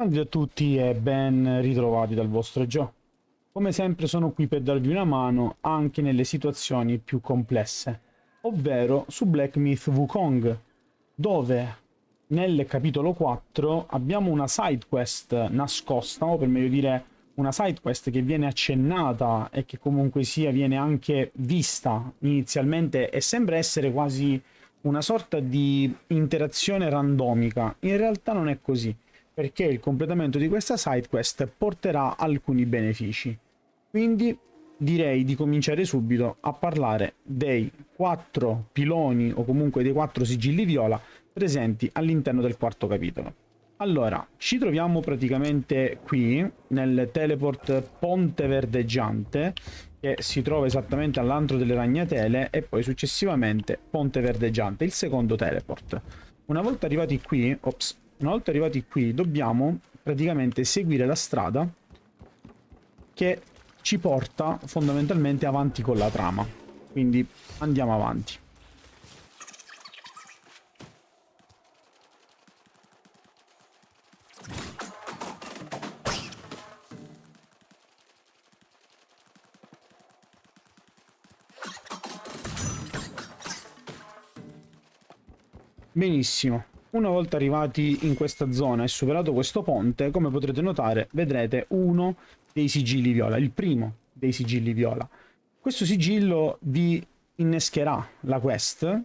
Salve a tutti e ben ritrovati dal vostro gioco. Come sempre sono qui per darvi una mano anche nelle situazioni più complesse, ovvero su Black Myth Wukong, dove nel capitolo 4 abbiamo una side quest nascosta, o per meglio dire una side quest che viene accennata e che comunque sia viene anche vista inizialmente e sembra essere quasi una sorta di interazione randomica. In realtà non è così perché il completamento di questa side quest porterà alcuni benefici. Quindi direi di cominciare subito a parlare dei quattro piloni o comunque dei quattro sigilli viola presenti all'interno del quarto capitolo. Allora, ci troviamo praticamente qui nel teleport Ponte Verdeggiante che si trova esattamente all'antro delle ragnatele e poi successivamente Ponte Verdeggiante, il secondo teleport. Una volta arrivati qui, ops, una volta arrivati qui dobbiamo praticamente seguire la strada che ci porta fondamentalmente avanti con la trama. Quindi andiamo avanti. Benissimo. Una volta arrivati in questa zona e superato questo ponte, come potrete notare, vedrete uno dei sigilli viola, il primo dei sigilli viola. Questo sigillo vi innescherà la quest,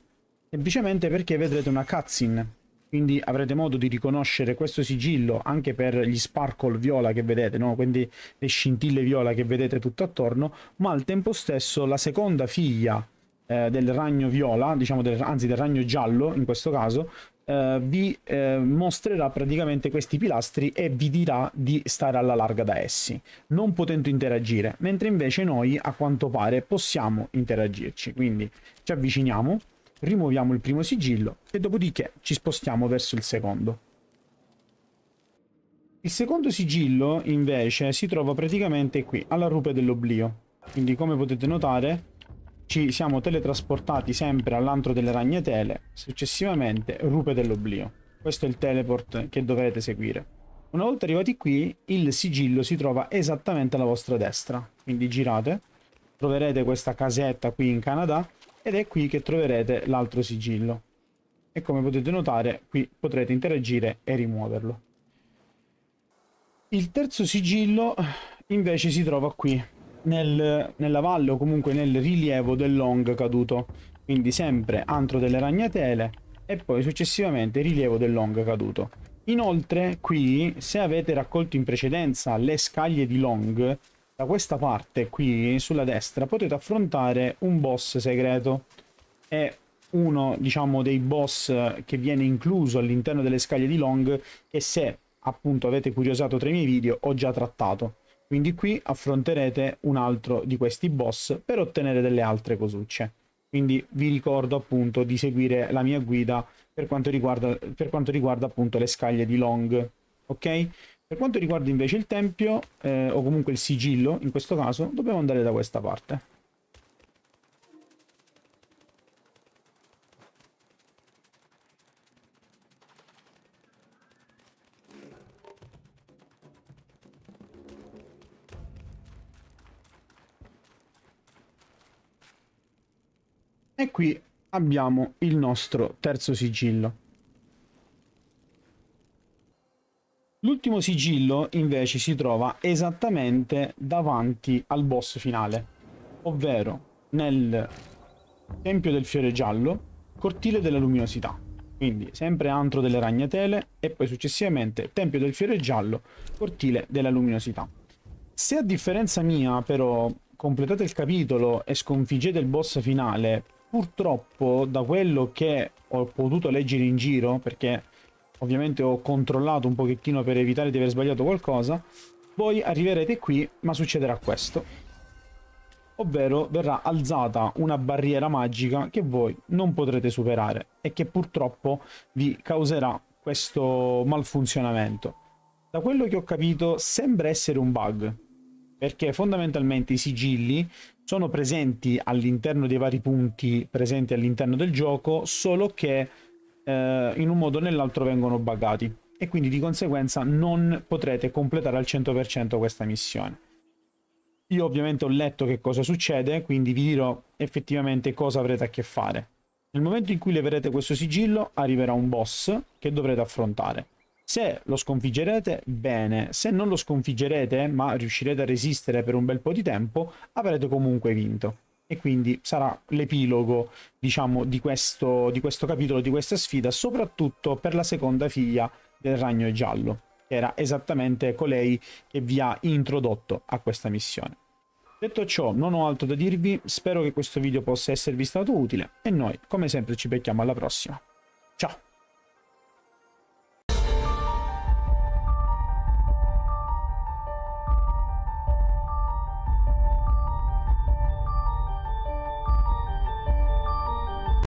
semplicemente perché vedrete una cutscene quindi avrete modo di riconoscere questo sigillo anche per gli sparkle viola che vedete, no? quindi le scintille viola che vedete tutto attorno, ma al tempo stesso la seconda figlia eh, del ragno viola, diciamo del, anzi del ragno giallo in questo caso, eh, vi eh, mostrerà praticamente questi pilastri e vi dirà di stare alla larga da essi, non potendo interagire, mentre invece noi a quanto pare possiamo interagirci. Quindi ci avviciniamo, rimuoviamo il primo sigillo e dopodiché ci spostiamo verso il secondo. Il secondo sigillo invece si trova praticamente qui, alla rupe dell'oblio. Quindi come potete notare ci siamo teletrasportati sempre all'antro delle ragnatele, successivamente rupe dell'oblio. Questo è il teleport che dovrete seguire. Una volta arrivati qui, il sigillo si trova esattamente alla vostra destra, quindi girate, troverete questa casetta qui in Canada ed è qui che troverete l'altro sigillo. E come potete notare, qui potrete interagire e rimuoverlo. Il terzo sigillo invece si trova qui, nel, nella valle o comunque nel rilievo del long caduto. Quindi sempre antro delle ragnatele e poi successivamente rilievo del long caduto. Inoltre qui, se avete raccolto in precedenza le scaglie di long, da questa parte qui sulla destra potete affrontare un boss segreto. È uno, diciamo, dei boss che viene incluso all'interno delle scaglie di long che se appunto avete curiosato tra i miei video ho già trattato. Quindi qui affronterete un altro di questi boss per ottenere delle altre cosucce. Quindi vi ricordo appunto di seguire la mia guida per quanto riguarda, per quanto riguarda appunto le scaglie di Long. Ok? Per quanto riguarda invece il tempio, eh, o comunque il sigillo in questo caso, dobbiamo andare da questa parte. E qui abbiamo il nostro terzo sigillo. L'ultimo sigillo invece si trova esattamente davanti al boss finale, ovvero nel Tempio del Fiore Giallo, Cortile della Luminosità. Quindi sempre Antro delle Ragnatele e poi successivamente Tempio del Fiore Giallo, Cortile della Luminosità. Se a differenza mia però completate il capitolo e sconfiggete il boss finale purtroppo da quello che ho potuto leggere in giro, perché ovviamente ho controllato un pochettino per evitare di aver sbagliato qualcosa, voi arriverete qui ma succederà questo. Ovvero verrà alzata una barriera magica che voi non potrete superare e che purtroppo vi causerà questo malfunzionamento. Da quello che ho capito sembra essere un bug, perché fondamentalmente i sigilli sono presenti all'interno dei vari punti presenti all'interno del gioco, solo che eh, in un modo o nell'altro vengono buggati e quindi di conseguenza non potrete completare al 100% questa missione. Io ovviamente ho letto che cosa succede, quindi vi dirò effettivamente cosa avrete a che fare. Nel momento in cui leverete questo sigillo arriverà un boss che dovrete affrontare. Se lo sconfiggerete, bene. Se non lo sconfiggerete, ma riuscirete a resistere per un bel po' di tempo, avrete comunque vinto. E quindi sarà l'epilogo, diciamo, di questo, di questo capitolo, di questa sfida, soprattutto per la seconda figlia del Ragno Giallo, che era esattamente colei che vi ha introdotto a questa missione. Detto ciò, non ho altro da dirvi, spero che questo video possa esservi stato utile e noi, come sempre, ci becchiamo alla prossima. Ciao!